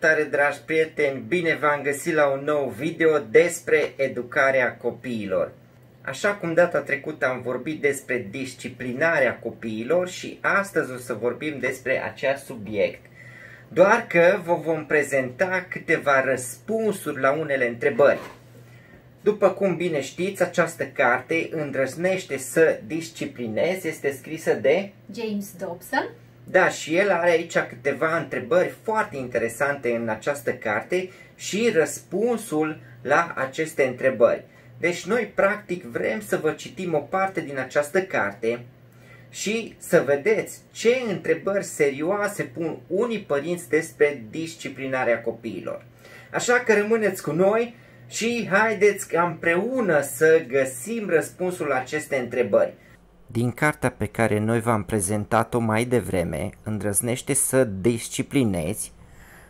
Salutare dragi prieteni, bine v-am găsit la un nou video despre educarea copiilor. Așa cum data trecută am vorbit despre disciplinarea copiilor și astăzi o să vorbim despre acest subiect. Doar că vă vom prezenta câteva răspunsuri la unele întrebări. După cum bine știți, această carte îndrăznește să disciplinezi este scrisă de James Dobson da, și el are aici câteva întrebări foarte interesante în această carte și răspunsul la aceste întrebări. Deci noi practic vrem să vă citim o parte din această carte și să vedeți ce întrebări serioase pun unii părinți despre disciplinarea copiilor. Așa că rămâneți cu noi și haideți împreună să găsim răspunsul la aceste întrebări. Din cartea pe care noi v-am prezentat-o mai devreme, îndrăznește să disciplinezi,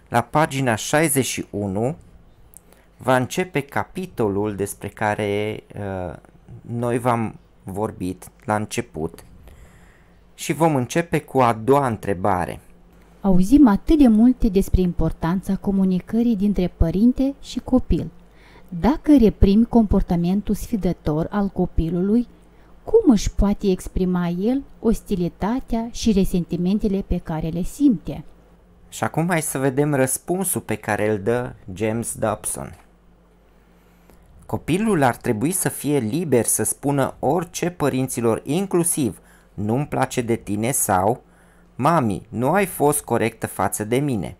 la pagina 61 va începe capitolul despre care uh, noi v-am vorbit la început și vom începe cu a doua întrebare. Auzim atât de multe despre importanța comunicării dintre părinte și copil. Dacă reprimi comportamentul sfidător al copilului, cum își poate exprima el ostilitatea și resentimentele pe care le simte. Și acum hai să vedem răspunsul pe care îl dă James Dobson. Copilul ar trebui să fie liber să spună orice părinților, inclusiv nu-mi place de tine sau Mami, nu ai fost corectă față de mine.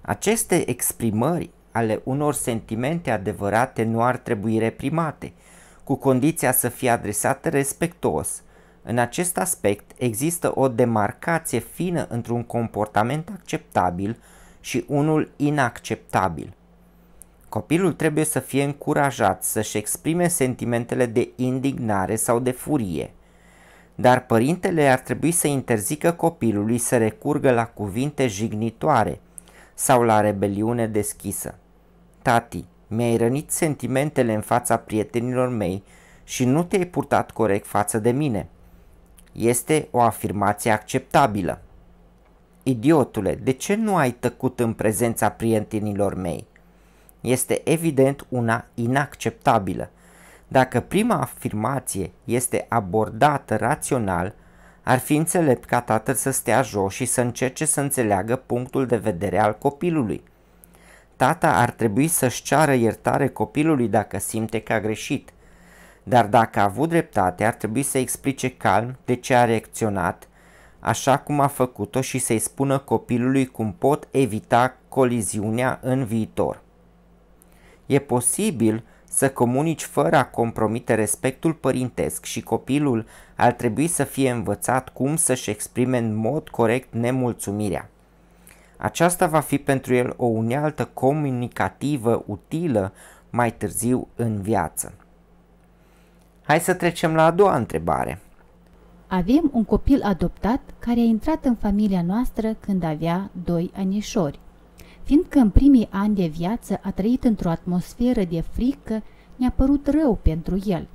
Aceste exprimări ale unor sentimente adevărate nu ar trebui reprimate – cu condiția să fie adresată respectuos. În acest aspect există o demarcație fină între un comportament acceptabil și unul inacceptabil. Copilul trebuie să fie încurajat să-și exprime sentimentele de indignare sau de furie, dar părintele ar trebui să interzică copilului să recurgă la cuvinte jignitoare sau la rebeliune deschisă. Tati, mi-ai rănit sentimentele în fața prietenilor mei și nu te-ai purtat corect față de mine. Este o afirmație acceptabilă. Idiotule, de ce nu ai tăcut în prezența prietenilor mei? Este evident una inacceptabilă. Dacă prima afirmație este abordată rațional, ar fi înțelept ca tatăl să stea jos și să încerce să înțeleagă punctul de vedere al copilului – Tata ar trebui să-și ceară iertare copilului dacă simte că a greșit, dar dacă a avut dreptate, ar trebui să explice calm de ce a reacționat, așa cum a făcut-o și să-i spună copilului cum pot evita coliziunea în viitor. E posibil să comunici fără a compromite respectul părintesc și copilul ar trebui să fie învățat cum să-și exprime în mod corect nemulțumirea. Aceasta va fi pentru el o unealtă comunicativă utilă mai târziu în viață. Hai să trecem la a doua întrebare. Avem un copil adoptat care a intrat în familia noastră când avea doi anișori. Fiindcă în primii ani de viață a trăit într-o atmosferă de frică, ne-a părut rău pentru el.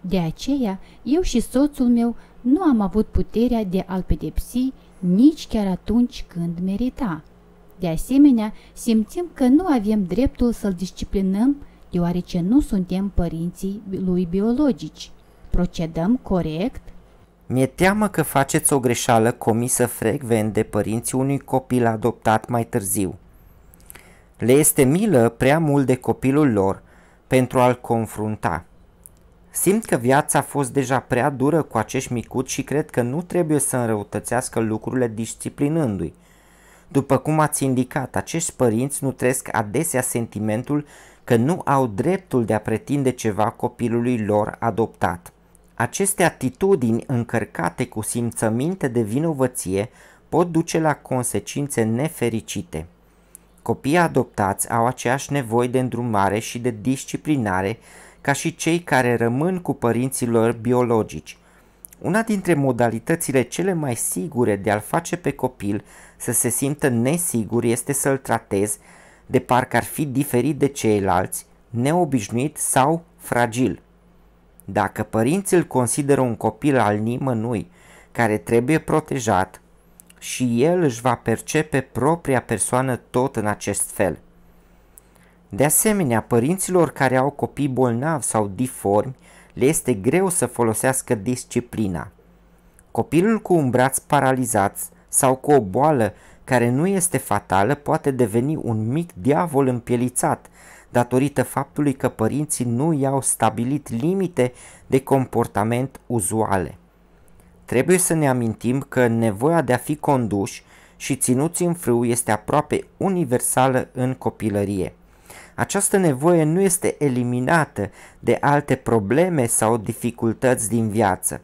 De aceea, eu și soțul meu nu am avut puterea de a-l pedepsi nici chiar atunci când merita. De asemenea, simțim că nu avem dreptul să-l disciplinăm deoarece nu suntem părinții lui biologici. Procedăm corect? Mi-e teamă că faceți o greșeală comisă frecvent de părinții unui copil adoptat mai târziu. Le este milă prea mult de copilul lor pentru a-l confrunta. Simt că viața a fost deja prea dură cu acești micuți și cred că nu trebuie să înrăutățească lucrurile disciplinându-i – după cum ați indicat, acești părinți nutresc adesea sentimentul că nu au dreptul de a pretinde ceva copilului lor adoptat. Aceste atitudini încărcate cu simțăminte de vinovăție pot duce la consecințe nefericite. Copiii adoptați au aceeași nevoi de îndrumare și de disciplinare ca și cei care rămân cu părinții lor biologici, una dintre modalitățile cele mai sigure de a-l face pe copil să se simtă nesigur este să-l tratezi de parcă ar fi diferit de ceilalți, neobișnuit sau fragil. Dacă părinții îl consideră un copil al nimănui care trebuie protejat și el își va percepe propria persoană tot în acest fel. De asemenea, părinților care au copii bolnavi sau diformi le este greu să folosească disciplina. Copilul cu un braț paralizat sau cu o boală care nu este fatală poate deveni un mic diavol împielițat, datorită faptului că părinții nu i-au stabilit limite de comportament uzuale. Trebuie să ne amintim că nevoia de a fi conduși și ținuți în frâu este aproape universală în copilărie. Această nevoie nu este eliminată de alte probleme sau dificultăți din viață.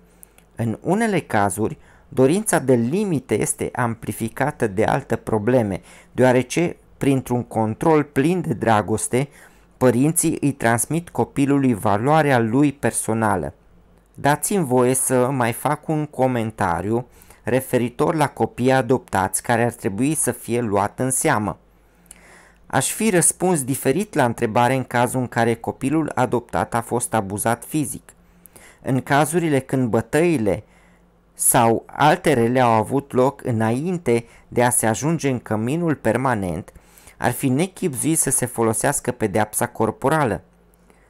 În unele cazuri, dorința de limite este amplificată de alte probleme, deoarece, printr-un control plin de dragoste, părinții îi transmit copilului valoarea lui personală. Dați-mi voie să mai fac un comentariu referitor la copiii adoptați care ar trebui să fie luat în seamă. Aș fi răspuns diferit la întrebare în cazul în care copilul adoptat a fost abuzat fizic. În cazurile când bătăile sau alte rele au avut loc înainte de a se ajunge în căminul permanent, ar fi nechipzuit să se folosească pedeapsa corporală.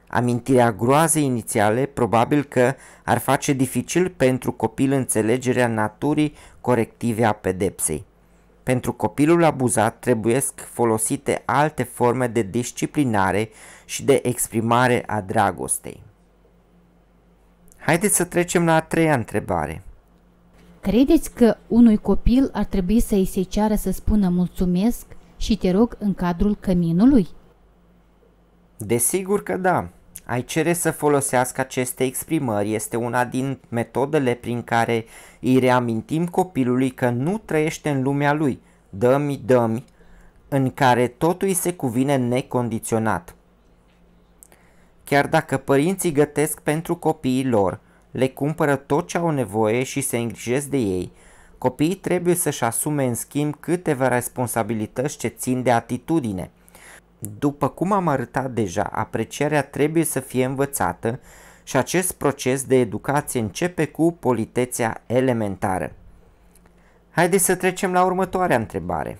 Amintirea groazei inițiale probabil că ar face dificil pentru copil înțelegerea naturii corective a pedepsei. Pentru copilul abuzat trebuie folosite alte forme de disciplinare și de exprimare a dragostei. Haideți să trecem la a treia întrebare. Credeți că unui copil ar trebui să îi se ceară să spună mulțumesc și te rog în cadrul căminului? Desigur că da ai cere să folosească aceste exprimări este una din metodele prin care îi reamintim copilului că nu trăiește în lumea lui, dă-mi, dă-mi, în care totul îi se cuvine necondiționat. Chiar dacă părinții gătesc pentru copiii lor, le cumpără tot ce au nevoie și se îngrijesc de ei, copiii trebuie să-și asume în schimb câteva responsabilități ce țin de atitudine – după cum am arătat deja, aprecierea trebuie să fie învățată și acest proces de educație începe cu politețea elementară. Haideți să trecem la următoarea întrebare.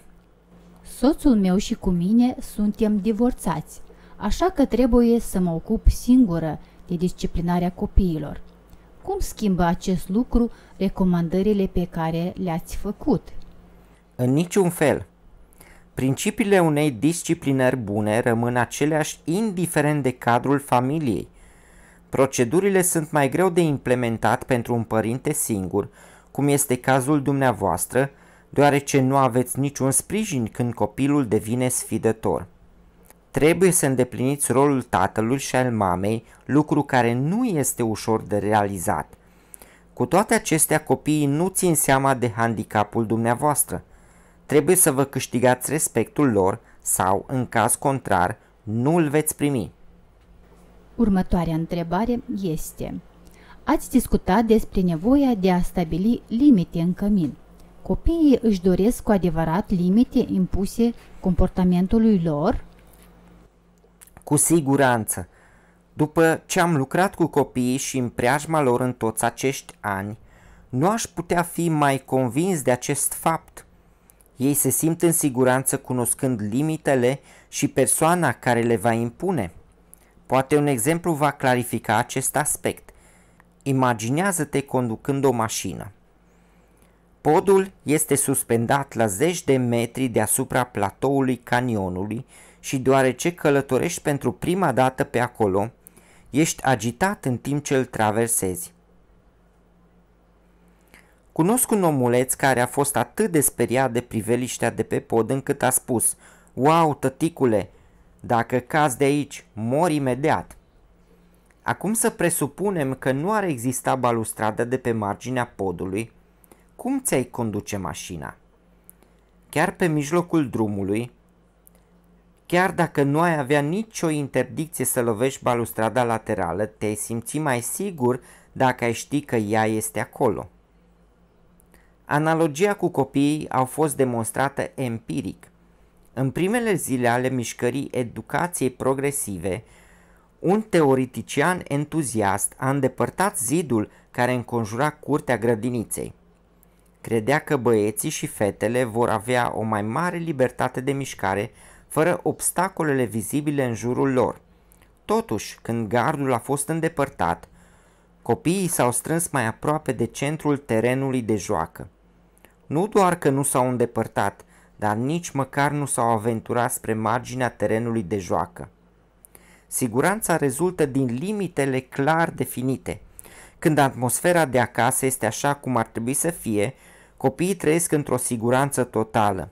Soțul meu și cu mine suntem divorțați, așa că trebuie să mă ocup singură de disciplinarea copiilor. Cum schimbă acest lucru recomandările pe care le-ați făcut? În niciun fel. Principiile unei disciplinări bune rămân aceleași indiferent de cadrul familiei. Procedurile sunt mai greu de implementat pentru un părinte singur, cum este cazul dumneavoastră, deoarece nu aveți niciun sprijin când copilul devine sfidător. Trebuie să îndepliniți rolul tatălui și al mamei, lucru care nu este ușor de realizat. Cu toate acestea, copiii nu țin seama de handicapul dumneavoastră. Trebuie să vă câștigați respectul lor sau, în caz contrar, nu îl veți primi. Următoarea întrebare este Ați discutat despre nevoia de a stabili limite în cămin. Copiii își doresc cu adevărat limite impuse comportamentului lor? Cu siguranță. După ce am lucrat cu copiii și în preajma lor în toți acești ani, nu aș putea fi mai convins de acest fapt. Ei se simt în siguranță cunoscând limitele și persoana care le va impune. Poate un exemplu va clarifica acest aspect. Imaginează-te conducând o mașină. Podul este suspendat la zeci de metri deasupra platoului canionului și deoarece călătorești pentru prima dată pe acolo, ești agitat în timp ce îl traversezi. Cunosc un omuleț care a fost atât de speriat de priveliștea de pe pod încât a spus Wow, tăticule, dacă caz de aici, mor imediat. Acum să presupunem că nu ar exista balustradă de pe marginea podului, cum ți-ai conduce mașina? Chiar pe mijlocul drumului, chiar dacă nu ai avea nicio interdicție să lovești balustrada laterală, te-ai simți mai sigur dacă ai ști că ea este acolo. Analogia cu copiii a fost demonstrată empiric. În primele zile ale mișcării educației progresive, un teoretician entuziast a îndepărtat zidul care înconjura curtea grădiniței. Credea că băieții și fetele vor avea o mai mare libertate de mișcare fără obstacolele vizibile în jurul lor. Totuși, când gardul a fost îndepărtat, copiii s-au strâns mai aproape de centrul terenului de joacă. Nu doar că nu s-au îndepărtat, dar nici măcar nu s-au aventurat spre marginea terenului de joacă. Siguranța rezultă din limitele clar definite. Când atmosfera de acasă este așa cum ar trebui să fie, copiii trăiesc într-o siguranță totală.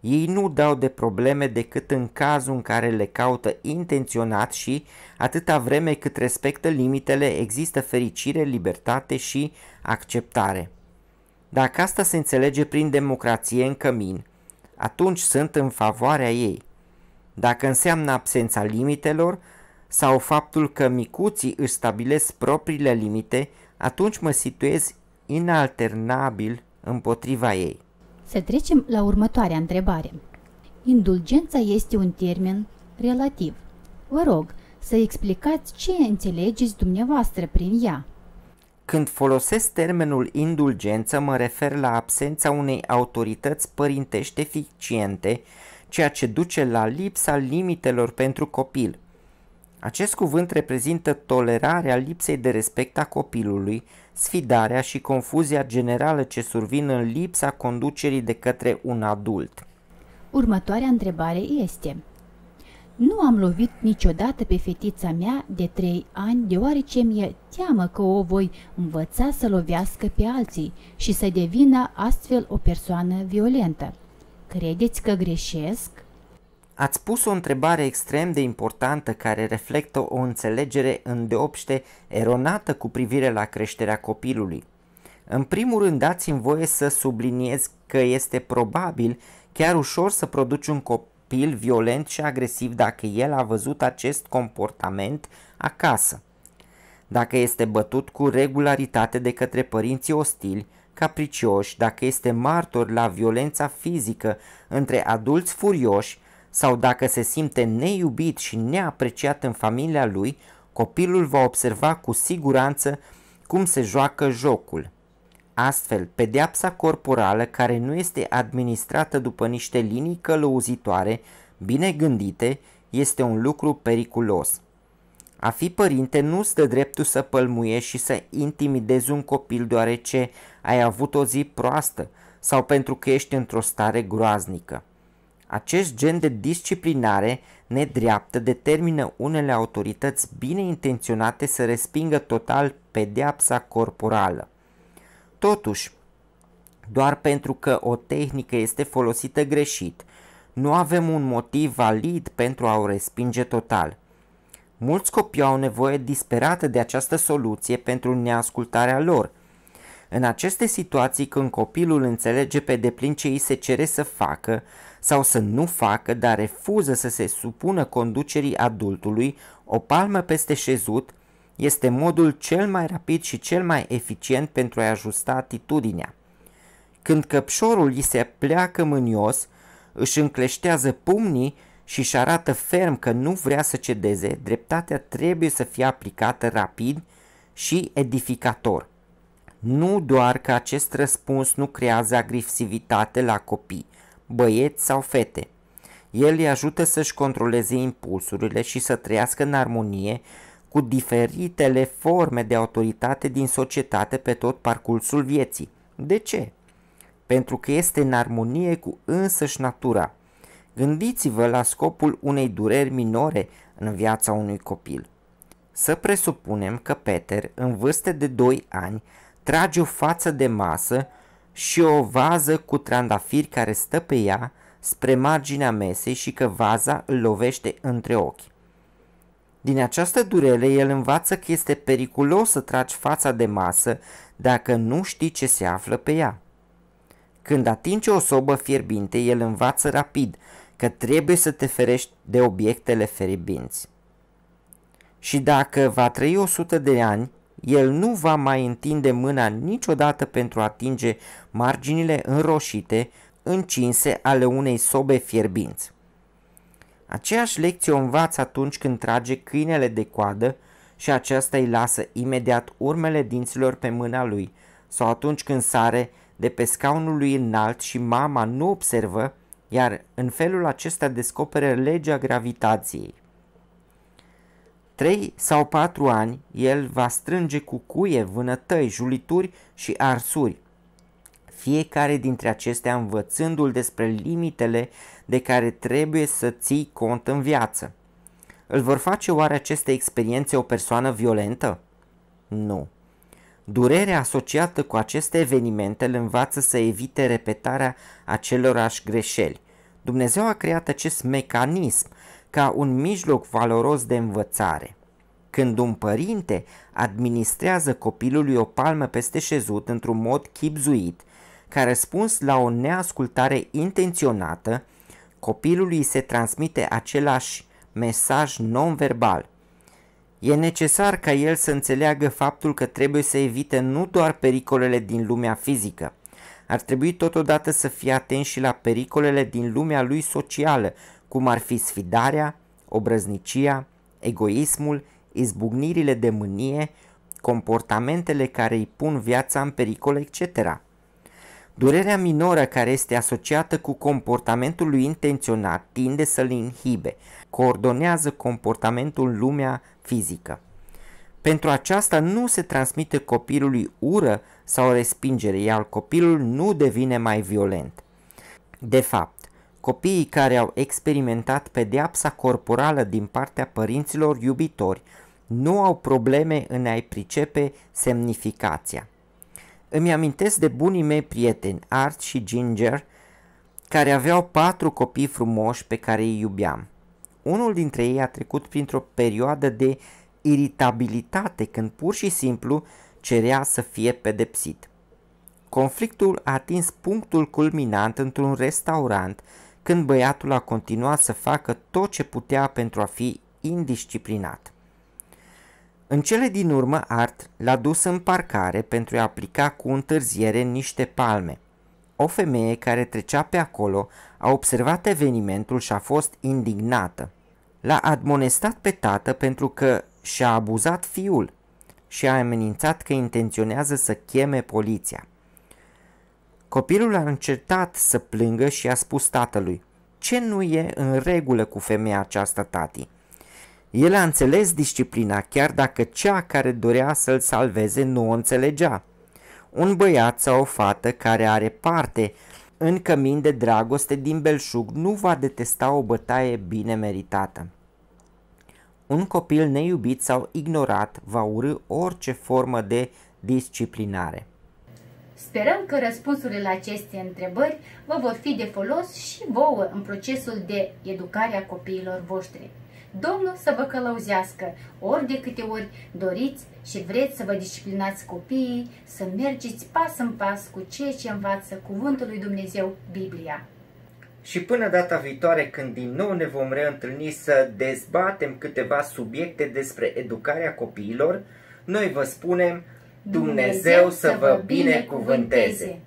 Ei nu dau de probleme decât în cazul în care le caută intenționat și, atâta vreme cât respectă limitele, există fericire, libertate și acceptare. Dacă asta se înțelege prin democrație în cămin, atunci sunt în favoarea ei. Dacă înseamnă absența limitelor sau faptul că micuții își stabilesc propriile limite, atunci mă situez inalternabil împotriva ei. Să trecem la următoarea întrebare. Indulgența este un termen relativ. Vă rog să explicați ce înțelegeți dumneavoastră prin ea. Când folosesc termenul indulgență, mă refer la absența unei autorități părintești eficiente, ceea ce duce la lipsa limitelor pentru copil. Acest cuvânt reprezintă tolerarea lipsei de respect a copilului, sfidarea și confuzia generală ce survin în lipsa conducerii de către un adult. Următoarea întrebare este: nu am lovit niciodată pe fetița mea de trei ani, deoarece mi-e teamă că o voi învăța să lovească pe alții și să devină astfel o persoană violentă. Credeți că greșesc? Ați pus o întrebare extrem de importantă care reflectă o înțelegere îndeopște eronată cu privire la creșterea copilului. În primul rând, dați-mi voie să subliniez că este probabil chiar ușor să produci un copil copil violent și agresiv dacă el a văzut acest comportament acasă. Dacă este bătut cu regularitate de către părinții ostili, capricioși, dacă este martor la violența fizică între adulți furioși sau dacă se simte neiubit și neapreciat în familia lui, copilul va observa cu siguranță cum se joacă jocul. Astfel, pedeapsa corporală care nu este administrată după niște linii călăuzitoare, bine gândite, este un lucru periculos. A fi părinte nu stă dreptul să pălmuiești și să intimidezi un copil deoarece ai avut o zi proastă sau pentru că ești într-o stare groaznică. Acest gen de disciplinare nedreaptă determină unele autorități bine intenționate să respingă total pedeapsa corporală. Totuși, doar pentru că o tehnică este folosită greșit, nu avem un motiv valid pentru a o respinge total. Mulți copii au nevoie disperată de această soluție pentru neascultarea lor. În aceste situații când copilul înțelege pe deplin ce îi se cere să facă sau să nu facă, dar refuză să se supună conducerii adultului, o palmă peste șezut este modul cel mai rapid și cel mai eficient pentru a ajusta atitudinea. Când căpșorul îi se pleacă mânios, își încleștează pumnii și își arată ferm că nu vrea să cedeze, dreptatea trebuie să fie aplicată rapid și edificator. Nu doar că acest răspuns nu creează agresivitate la copii, băieți sau fete. El îi ajută să-și controleze impulsurile și să trăiască în armonie cu diferitele forme de autoritate din societate pe tot parcursul vieții. De ce? Pentru că este în armonie cu însăși natura. Gândiți-vă la scopul unei dureri minore în viața unui copil. Să presupunem că Peter, în vârstă de 2 ani, trage o față de masă și o vază cu trandafiri care stă pe ea spre marginea mesei și că vaza îl lovește între ochi. Din această durere, el învață că este periculos să tragi fața de masă dacă nu știi ce se află pe ea. Când atinge o sobă fierbinte, el învață rapid că trebuie să te ferești de obiectele feribinți. Și dacă va trăi 100 de ani, el nu va mai întinde mâna niciodată pentru a atinge marginile înroșite, încinse ale unei sobe fierbinți. Aceeași lecție o învață atunci când trage câinele de coadă și aceasta îi lasă imediat urmele dinților pe mâna lui sau atunci când sare de pe scaunul lui înalt și mama nu observă, iar în felul acesta descoperă legea gravitației. Trei sau patru ani el va strânge cu cuie, vânătăi, julituri și arsuri, fiecare dintre acestea învățându-l despre limitele de care trebuie să ții cont în viață. Îl vor face oare aceste experiențe o persoană violentă? Nu. Durerea asociată cu aceste evenimente îl învață să evite repetarea acelorași greșeli. Dumnezeu a creat acest mecanism ca un mijloc valoros de învățare. Când un părinte administrează copilului o palmă peste șezut într-un mod chipzuit, ca răspuns la o neascultare intenționată, copilului se transmite același mesaj non-verbal. E necesar ca el să înțeleagă faptul că trebuie să evite nu doar pericolele din lumea fizică, ar trebui totodată să fie atent și la pericolele din lumea lui socială, cum ar fi sfidarea, obrăznicia, egoismul, izbucnirile de mânie, comportamentele care îi pun viața în pericol, etc. Durerea minoră care este asociată cu comportamentul lui intenționat tinde să-l inhibe, coordonează comportamentul în lumea fizică. Pentru aceasta nu se transmite copilului ură sau respingere, iar copilul nu devine mai violent. De fapt, copiii care au experimentat pedeapsa corporală din partea părinților iubitori nu au probleme în a-i pricepe semnificația. Îmi amintesc de bunii mei prieteni, Art și Ginger, care aveau patru copii frumoși pe care îi iubeam. Unul dintre ei a trecut printr-o perioadă de iritabilitate când pur și simplu cerea să fie pedepsit. Conflictul a atins punctul culminant într-un restaurant când băiatul a continuat să facă tot ce putea pentru a fi indisciplinat. În cele din urmă Art l-a dus în parcare pentru a aplica cu întârziere niște palme. O femeie care trecea pe acolo a observat evenimentul și a fost indignată. L-a admonestat pe tată pentru că și-a abuzat fiul și a amenințat că intenționează să cheme poliția. Copilul a încetat să plângă și a spus tatălui, ce nu e în regulă cu femeia aceasta, tati?" El a înțeles disciplina, chiar dacă cea care dorea să-l salveze nu o înțelegea. Un băiat sau o fată care are parte în cămin de dragoste din belșug nu va detesta o bătaie bine meritată. Un copil neiubit sau ignorat va urâ orice formă de disciplinare. Sperăm că răspunsurile la aceste întrebări vă vor fi de folos și vouă în procesul de educare a copiilor voștri. Domnul să vă călăuzească ori de câte ori doriți și vreți să vă disciplinați copiii, să mergeți pas în pas cu ceea ce învață Cuvântul lui Dumnezeu, Biblia. Și până data viitoare când din nou ne vom reîntâlni să dezbatem câteva subiecte despre educarea copiilor, noi vă spunem Dumnezeu să vă binecuvânteze!